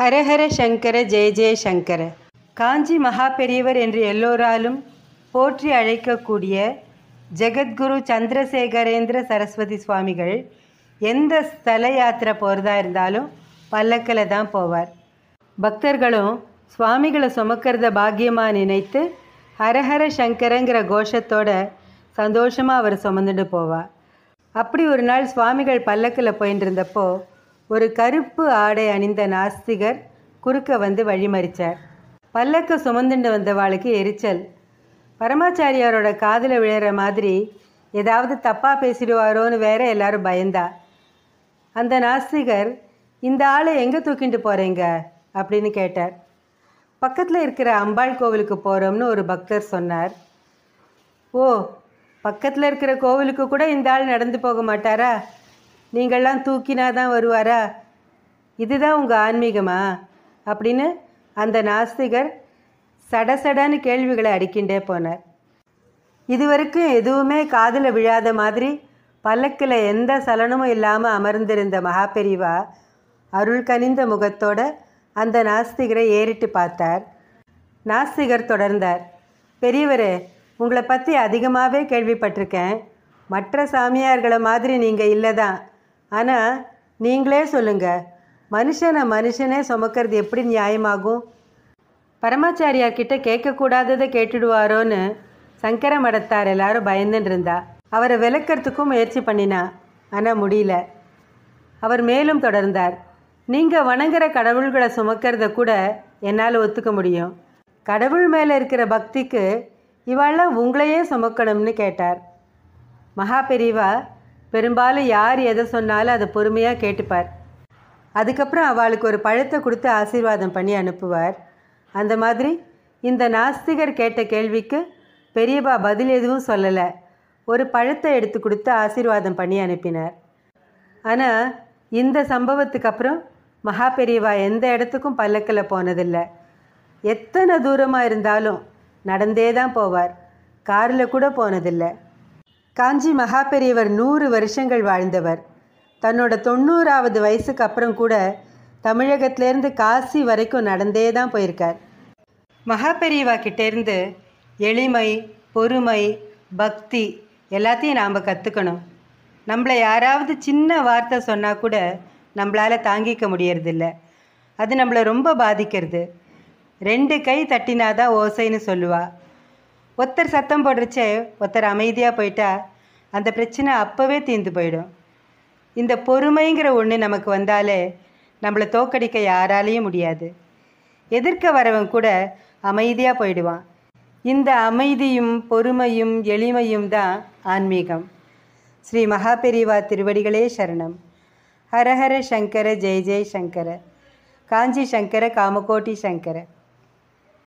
ஹரஹர சங்கர ஜெய ஜெய காஞ்சி மகா பெரியவர் என்று எல்லோராலும் போற்றி அழைக்கக்கூடிய ஜெகத்குரு சந்திரசேகரேந்திர சரஸ்வதி சுவாமிகள் எந்த ஸ்தல யாத்திரை போகிறதா இருந்தாலும் பல்லக்கில் தான் போவார் பக்தர்களும் சுவாமிகளை சுமக்கிறத பாக்கியமாக நினைத்து ஹரஹர சங்கரங்கிற கோஷத்தோட சந்தோஷமாக அவர் சுமந்துட்டு போவார் அப்படி ஒரு நாள் சுவாமிகள் பல்லக்கில் போயின்னு இருந்தப்போ ஒரு கருப்பு ஆடை அணிந்த நாஸ்திகர் குறுக்க வந்து வழிமறிச்சார் பல்லக்க சுமந்துண்டு வந்தவாளுக்கு எரிச்சல் பரமாச்சாரியாரோட காதில் விழுற மாதிரி ஏதாவது தப்பாக பேசிடுவாரோன்னு வேற எல்லாரும் பயந்தா அந்த நாஸ்திகர் இந்த ஆளை எங்கே தூக்கிட்டு போகிறீங்க அப்படின்னு கேட்டார் பக்கத்தில் இருக்கிற அம்பாள் கோவிலுக்கு போகிறோம்னு ஒரு பக்தர் சொன்னார் ஓ பக்கத்தில் இருக்கிற கோவிலுக்கு கூட இந்த ஆள் நடந்து போக மாட்டாரா நீங்கள்லாம் தூக்கினா தான் வருவாரா இதுதான் உங்கள் ஆன்மீகமா அப்படின்னு அந்த நாஸ்திகர் சடசடன்னு கேள்விகளை அடிக்கின்றே போனார் இதுவரைக்கும் எதுவுமே காதில் விழாத மாதிரி பல்லக்கில் எந்த சலனமும் இல்லாமல் அமர்ந்திருந்த மகாபெரிவா அருள் கனிந்த முகத்தோட அந்த நாஸ்திகரை ஏறிட்டு பார்த்தார் நாஸ்திகர் தொடர்ந்தார் பெரியவரே உங்களை பற்றி அதிகமாகவே கேள்விப்பட்டிருக்கேன் மற்ற சாமியார்களை மாதிரி நீங்கள் இல்லை தான் ஆனால் நீங்களே சொல்லுங்கள் மனுஷனை மனுஷனே சுமக்கிறது எப்படி நியாயமாகும் பரமாச்சாரியார்கிட்ட கேட்கக்கூடாததை கேட்டுடுவாரோன்னு சங்கர மடத்தார் எல்லாரும் பயந்துன்னு இருந்தா அவரை விளக்கிறதுக்கும் முயற்சி பண்ணினா ஆனால் முடியல அவர் மேலும் தொடர்ந்தார் நீங்கள் வணங்குற கடவுள்களை சுமக்கிறத கூட என்னால் ஒத்துக்க முடியும் கடவுள் மேலே இருக்கிற பக்திக்கு இவாளெல்லாம் உங்களையே சுமக்கணும்னு கேட்டார் மகா பெரிவா பெரும்பாலும் யார் எதை சொன்னாலும் அதை பொறுமையாக கேட்டுப்பார் அதுக்கப்புறம் அவளுக்கு ஒரு பழத்தை கொடுத்து ஆசீர்வாதம் பண்ணி அனுப்புவார் அந்த மாதிரி இந்த நாஸ்திகர் கேட்ட கேள்விக்கு பெரியபா பதில் எதுவும் சொல்லலை ஒரு பழத்தை எடுத்து கொடுத்து ஆசீர்வாதம் பண்ணி அனுப்பினார் ஆனால் இந்த சம்பவத்துக்கு அப்புறம் மகா பெரியவா எந்த இடத்துக்கும் பல்லக்கில் போனதில்லை எத்தனை தூரமாக இருந்தாலும் நடந்தே தான் போவார் காரில் கூட போனதில்லை காஞ்சி பெரியவர் நூறு வருஷங்கள் வாழ்ந்தவர் தன்னோட தொண்ணூறாவது வயசுக்கு அப்புறம் கூட தமிழகத்திலேருந்து காசி வரைக்கும் நடந்தே தான் போயிருக்கார் மகா பெரியவா கிட்டேருந்து எளிமை பொறுமை பக்தி எல்லாத்தையும் நாம் கற்றுக்கணும் நம்மளை யாராவது சின்ன வார்த்தை சொன்னால் கூட நம்மளால் தாங்கிக்க முடியறதில்ல அது நம்மளை ரொம்ப பாதிக்கிறது ரெண்டு கை தட்டினாதான் ஓசைன்னு சொல்லுவாள் ஒருத்தர் சத்தம் போடுறச்சே ஒருத்தர் அமைதியாக போயிட்டா அந்த பிரச்சனை அப்போவே தீர்ந்து போயிடும் இந்த பொறுமைங்கிற ஒன்று நமக்கு வந்தாலே நம்மளை தோக்கடிக்க யாராலேயும் முடியாது எதிர்க்க வரவன் கூட அமைதியாக போயிடுவான் இந்த அமைதியும் பொறுமையும் எளிமையும் தான் ஆன்மீகம் ஸ்ரீ மகாபெரிவா திருவடிகளே சரணம் ஹரஹர சங்கர ஜெய ஜெய் சங்கர காஞ்சி சங்கர காமகோட்டி சங்கர